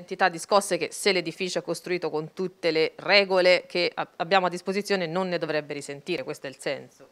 un'entità di scosse che se l'edificio è costruito con tutte le regole che abbiamo a disposizione non ne dovrebbe risentire, questo è il senso.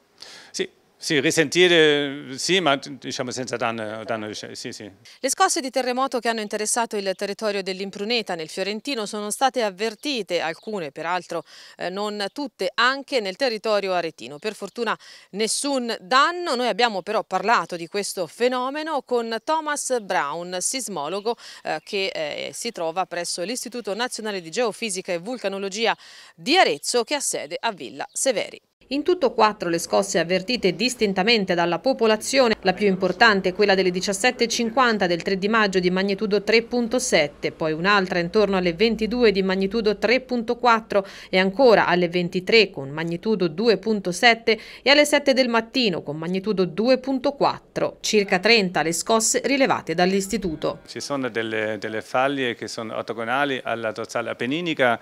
Sì, sì, risentire, sì, ma diciamo senza danno, danno sì, sì. Le scosse di terremoto che hanno interessato il territorio dell'Impruneta nel Fiorentino sono state avvertite, alcune peraltro eh, non tutte, anche nel territorio aretino. Per fortuna nessun danno, noi abbiamo però parlato di questo fenomeno con Thomas Brown, sismologo eh, che eh, si trova presso l'Istituto Nazionale di Geofisica e Vulcanologia di Arezzo che ha sede a Villa Severi. In tutto quattro le scosse avvertite distintamente dalla popolazione, la più importante è quella delle 17.50 del 3 di maggio di magnitudo 3.7, poi un'altra intorno alle 22 di magnitudo 3.4 e ancora alle 23 con magnitudo 2.7 e alle 7 del mattino con magnitudo 2.4, circa 30 le scosse rilevate dall'istituto. Ci sono delle, delle faglie che sono ottagonali alla dorsale appenninica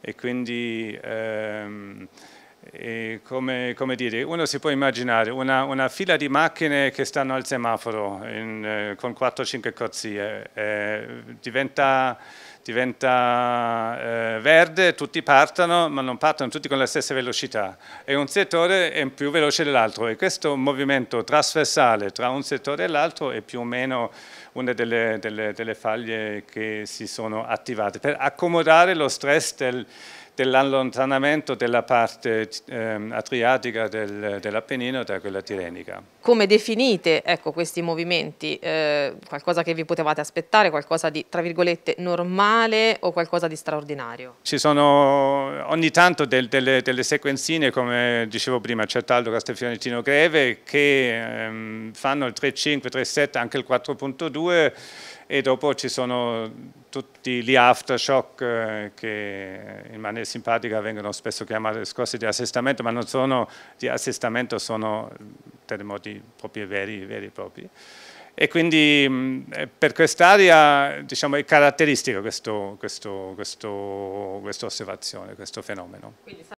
e quindi... Ehm, come, come, dire, uno si può immaginare una, una, fila di macchine che stanno al semaforo in, eh, con 4-5 corsie, eh, diventa, diventa eh, verde, tutti partono, ma non partono tutti con la stessa velocità e un settore è più veloce dell'altro e questo movimento trasversale tra un settore e l'altro è più o meno una delle, delle, delle faglie che si sono attivate per accomodare lo stress del dell'allontanamento della parte eh, adriatica del, dell'Appennino da quella tirenica. Come definite ecco, questi movimenti? Eh, qualcosa che vi potevate aspettare, qualcosa di tra virgolette normale o qualcosa di straordinario? Ci sono ogni tanto del, delle, delle, sequenzine, come dicevo prima, Certaldo, Castelfiorentino, Greve, che ehm, fanno il 3.5, 3.7, anche il 4.2 e dopo ci sono tutti gli aftershock eh, che in maniera simpatica vengono spesso chiamati scosse di assestamento, ma non sono di assestamento, sono terremoti proprio veri, veri e propri. E quindi mm, eh, per quest'area diciamo, è caratteristico questa osservazione, questo fenomeno.